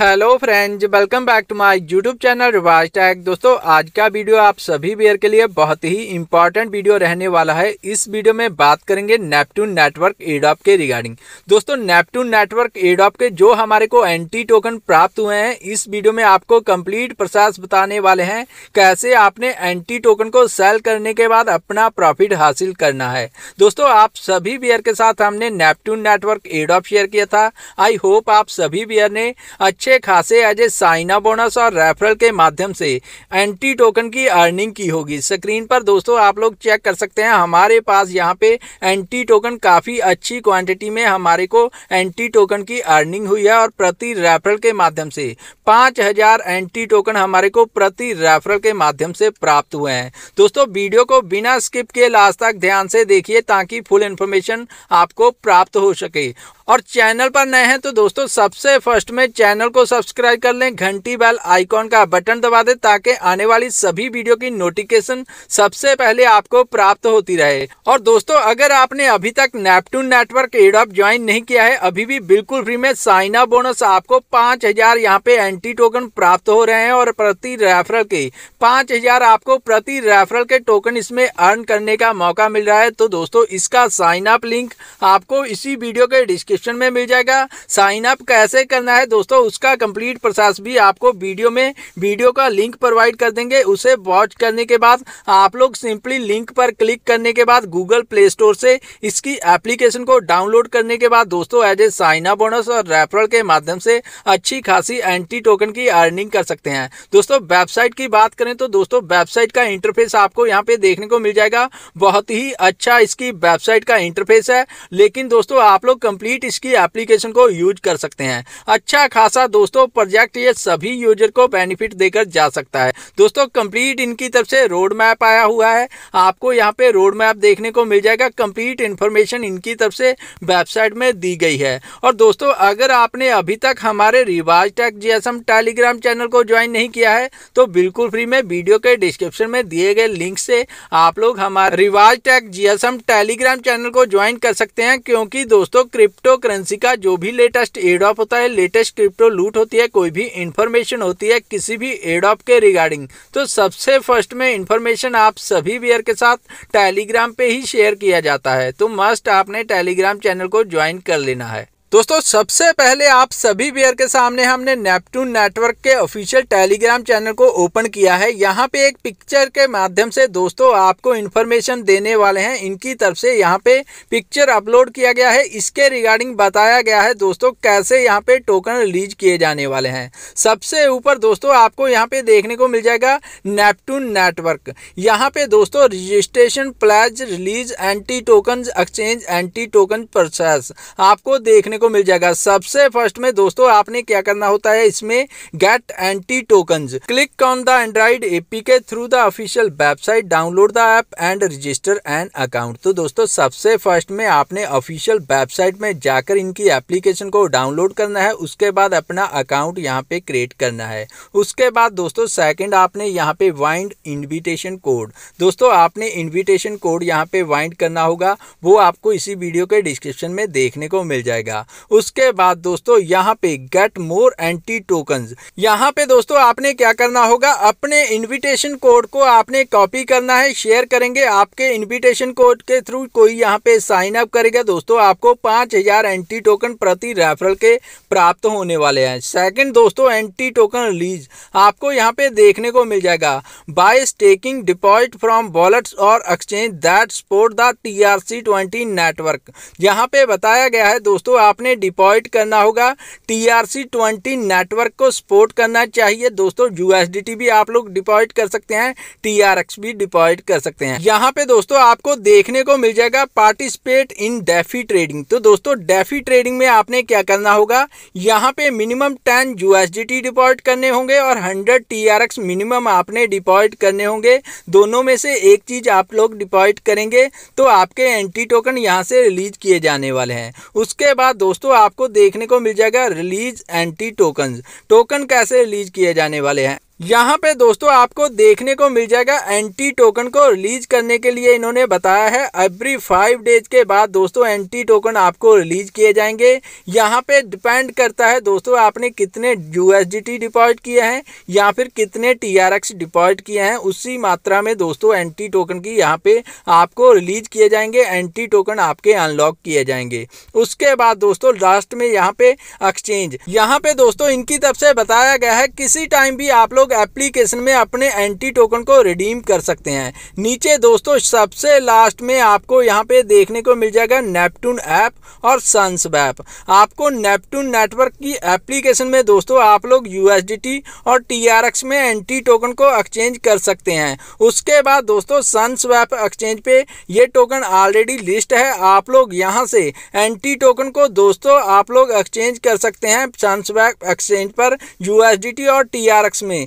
hello friends welcome back to my YouTube channel Riwaj tech दोस्तों आज का वीडियो आप सभी बियर के लिए बहुत ही इंपॉर्टेंट वीडियो रहने वाला है इस वीडियो में बात करेंगे नेपट्टून नेटवर्क एडॉप के रिगार्डिंग दोस्तों नेपट्टून नेटवर्क एडॉप के जो हमारे को एंटी टोकन प्राप्त हुए हैं इस वीडियो में आपको कंप्लीट प्रोसेस बताने वाले हैं कैसे आपने एंटी टोकन को सेल करने के बाद अपना प्रॉफिट हासिल करना है दोस्तों आप सभी बियर के साथ हमने नेपट्टून नेटवर्क एडॉप शेयर किया था आई होप आप सभी बियर ने अच्छा अच्छे खासे as a sign up bonus और रेफरल के माध्यम से एंटी टोकन की अर्निंग की होगी स्क्रीन पर दोस्तों आप लोग चेक कर सकते हैं हमारे पास यहाँ पे एंटी टोकन काफ़ी अच्छी क्वांटिटी में हमारे को एंटी टोकन की अर्निंग हुई है और प्रति रेफरल के माध्यम से पाँच हज़ार एंटी टोकन हमारे को प्रति रेफरल के माध्यम से प्राप्त हुए हैं दोस्तों वीडियो को बिना स्किप के लास्ट तक ध्यान से देखिए ताकि फुल इन्फॉर्मेशन आपको प्राप्त हो सके और चैनल पर नए हैं तो दोस्तों सबसे फर्स्ट में चैनल को सब्सक्राइब कर लें घंटी बेल आइकॉन का बटन दबा दें ताकि आने वाली सभी वीडियो की नोटिफिकेशन सबसे पहले आपको प्राप्त होती रहे और दोस्तों अगर आपने अभी तक नेपटून नेटवर्क एडॉप ज्वाइन नहीं किया है अभी भी बिल्कुल फ्री में साइन बोनस आपको पांच हजार यहाँ पे एंटी टोकन प्राप्त हो रहे हैं और प्रति रेफरल के पांच हजार आपको प्रति रेफरल के टोकन इसमें अर्न करने का मौका मिल रहा है तो दोस्तों इसका साइन अप लिंक आपको इसी वीडियो के डिस्क्रिप्शन डिस्क्रिप्शन में मिल जाएगा साइन अप कैसे करना है दोस्तों उसका कंप्लीट प्रोसेस भी आपको वीडियो में वीडियो का लिंक प्रोवाइड कर देंगे उसे वॉच करने के बाद आप लोग सिंपली लिंक पर क्लिक करने के बाद गूगल प्ले स्टोर से इसकी एप्लीकेशन को डाउनलोड करने के बाद दोस्तों as a sign up bonus और रेफरल के माध्यम से अच्छी खासी एंटी टोकन की अर्निंग कर सकते हैं दोस्तों वेबसाइट की बात करें तो दोस्तों वेबसाइट का इंटरफेस आपको यहाँ पे देखने को मिल जाएगा बहुत ही अच्छा इसकी वेबसाइट का इंटरफेस है लेकिन दोस्तों आप लोग कंप्लीट इसकी एप्लीकेशन को यूज कर सकते हैं अच्छा खासा दोस्तों प्रोजेक्ट ये सभी यूजर को बेनिफिट देकर जा सकता है दोस्तों कंप्लीट इनकी तरफ से रोड मैप आया हुआ है आपको यहाँ पे रोड मैप देखने को मिल जाएगा कंप्लीट इन्फॉर्मेशन इनकी तरफ से वेबसाइट में दी गई है और दोस्तों अगर आपने अभी तक हमारे Riwaj tech GSM Telegram channel को ज्वाइन नहीं किया है तो बिल्कुल फ्री में वीडियो के डिस्क्रिप्शन में दिए गए लिंक से आप लोग हमारे Riwaj tech GSM Telegram channel को ज्वाइन कर सकते हैं क्योंकि दोस्तों क्रिप्टो करेंसी का जो भी लेटेस्ट एडॉप होता है लेटेस्ट क्रिप्टो लूट होती है कोई भी इन्फॉर्मेशन होती है किसी भी एडॉप के रिगार्डिंग तो सबसे फर्स्ट में इन्फॉर्मेशन आप सभी वेयर के साथ टेलीग्राम पे ही शेयर किया जाता है तो मस्ट आपने टेलीग्राम चैनल को ज्वाइन कर लेना है दोस्तों सबसे पहले आप सभी बेयर के सामने हमने नेपट्टून नेटवर्क के ऑफिशियल टेलीग्राम चैनल को ओपन किया है यहाँ पे एक पिक्चर के माध्यम से दोस्तों आपको इन्फॉर्मेशन देने वाले हैं इनकी तरफ से यहाँ पे पिक्चर अपलोड किया गया है इसके रिगार्डिंग बताया गया है दोस्तों कैसे यहाँ पे टोकन रिलीज किए जाने वाले हैं सबसे ऊपर दोस्तों आपको यहाँ पे देखने को मिल जाएगा नेपटून नेटवर्क यहाँ पे दोस्तों registration pledge release anti token exchange anti token process आपको देखने देखने को मिल जाएगा सबसे फर्स्ट में दोस्तों आपने क्या करना होता है इसमें get anti token click on the android APK through the official website download the app and register and account तो दोस्तों सबसे फर्स्ट में आपने ऑफिशियल वेबसाइट में जाकर इनकी एप्लीकेशन को डाउनलोड करना है उसके बाद अपना अकाउंट यहाँ पे क्रिएट करना है उसके बाद दोस्तों सेकंड आपने यहाँ पे वाइंड इनविटेशन कोड दोस्तों आपने इनविटेशन कोड यहाँ पे वाइंड करना होगा वो आपको इसी वीडियो के डिस्क्रिप्शन में देखने को मिल जाएगा उसके बाद दोस्तों यहाँ पे गेट मोर एंटी टोकन यहाँ पे दोस्तों आपने क्या करना होगा अपने इन्विटेशन कोड को आपने कॉपी करना है शेयर करेंगे आपके इन्विटेशन कोड के थ्रू कोई यहाँ पे साइन अप करेगा दोस्तों आपको पांच हजार एंटी टोकन प्रति रेफरल के प्राप्त होने वाले हैं सेकंड दोस्तों एंटी टोकन रिलीज आपको यहाँ पे देखने को मिल जाएगा by staking deposit from wallets और exchange that support the T R C twenty network यहाँ पे बताया गया है दोस्तों आप आपने डिपॉइट करना होगा टीआरसी ट्वेंटी नेटवर्क को सपोर्ट करना चाहिए दोस्तों यूएसडीटी भी आप लोग डिपॉइट कर सकते हैं टीआरएक्स भी डिपॉइट कर सकते हैं यहाँ पे दोस्तों आपको देखने को मिल जाएगा पार्टिसिपेट इन डेफी ट्रेडिंग तो दोस्तों डेफी ट्रेडिंग में आपने क्या करना होगा यहाँ पे मिनिमम टेन यूएसडीटी डिपॉइट करने होंगे और हंड्रेड टीआरएक्स मिनिमम आपने डिपॉइट करने होंगे दोनों में से एक चीज आप लोग डिपॉइट करेंगे तो आपके एंटी टोकन यहाँ से रिलीज किए जाने वाले हैं उसके बाद दोस्तों आपको देखने को मिल जाएगा रिलीज एंटी टोकन टोकन कैसे रिलीज किए जाने वाले हैं यहाँ पे दोस्तों आपको देखने को मिल जाएगा एंटी टोकन को रिलीज करने के लिए इन्होंने बताया है एवरी फाइव डेज के बाद दोस्तों एंटी टोकन आपको रिलीज किए जाएंगे यहाँ पे डिपेंड करता है दोस्तों आपने कितने यूएसडीटी डिपॉजिट किए हैं या फिर कितने टीआरएक्स डिपॉजिट किए हैं उसी मात्रा में दोस्तों एंटी टोकन की यहाँ पे आपको रिलीज किए जाएंगे एंटी टोकन आपके अनलॉक किए जाएंगे उसके बाद दोस्तों लास्ट में यहाँ पे एक्सचेंज यहाँ पे दोस्तों इनकी तरफ से बताया गया है किसी टाइम भी आप लोग लोग एप्लीकेशन में अपने एंटी टोकन को रिडीम कर सकते हैं नीचे दोस्तों सबसे लास्ट में आपको यहाँ पे देखने को मिल जाएगा नेपटून ऐप और सन्स ऐप आपको नेपटून नेटवर्क की एप्लीकेशन में दोस्तों आप लोग यू और टी में एंटी टोकन को एक्सचेंज कर सकते हैं उसके बाद दोस्तों सन्स वैप एक्सचेंज पे ये टोकन ऑलरेडी लिस्ट है आप लोग यहाँ से एंटी टोकन को दोस्तों आप लोग एक्सचेंज कर सकते हैं सन्स एक्सचेंज पर यू और टी में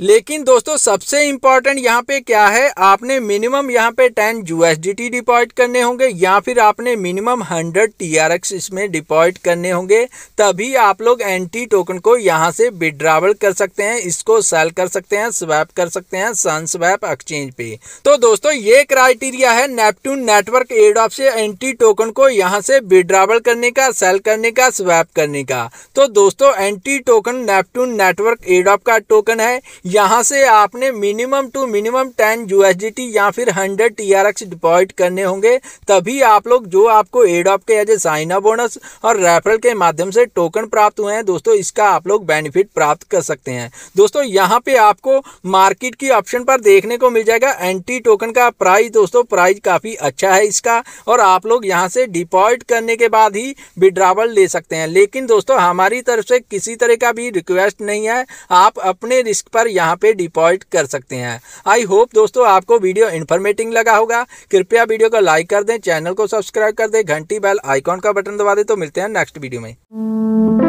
लेकिन दोस्तों सबसे इम्पॉर्टेंट यहाँ पे क्या है आपने मिनिमम यहाँ पे टेन टी डिपॉजिट करने होंगे या फिर आपने मिनिमम हंड्रेड एक्स इसमें डिपॉजिट करने होंगे तभी आप लोग एंटी टोकन को यहाँ से विड्रावल कर सकते हैं इसको सेल कर सकते हैं स्वैप कर सकते हैं सन स्वैप एक्सचेंज पे तो दोस्तों ये क्राइटेरिया है नेपट्टून नेटवर्क एडॉप से एंटी टोकन को यहाँ से विड्रावल करने का सेल करने का स्वैप करने का तो दोस्तों एंटी टोकन नेपटून नेटवर्क एड ऑफ का टोकन है यहाँ से आपने minimum to minimum ten U या फिर हंड्रेड टी आर डिपॉजिट करने होंगे तभी आप लोग जो आपको एडॉप के एज ए साइना बोनस और रेफरल के माध्यम से टोकन प्राप्त हुए हैं दोस्तों इसका आप लोग बेनिफिट प्राप्त कर सकते हैं दोस्तों यहाँ पे आपको मार्केट की ऑप्शन पर देखने को मिल जाएगा एंटी टोकन का प्राइस दोस्तों प्राइस काफ़ी अच्छा है इसका और आप लोग यहाँ से डिपॉजिट करने के बाद ही विड्रावल ले सकते हैं लेकिन दोस्तों हमारी तरफ से किसी तरह का भी रिक्वेस्ट नहीं है आप अपने रिस्क पर यहाँ पे डिपॉजिट कर सकते हैं आई होप दोस्तों आपको वीडियो इन्फॉर्मेटिव लगा होगा कृपया वीडियो को लाइक कर दें चैनल को सब्सक्राइब कर दें घंटी बेल आइकॉन का बटन दबा दें तो मिलते हैं नेक्स्ट वीडियो में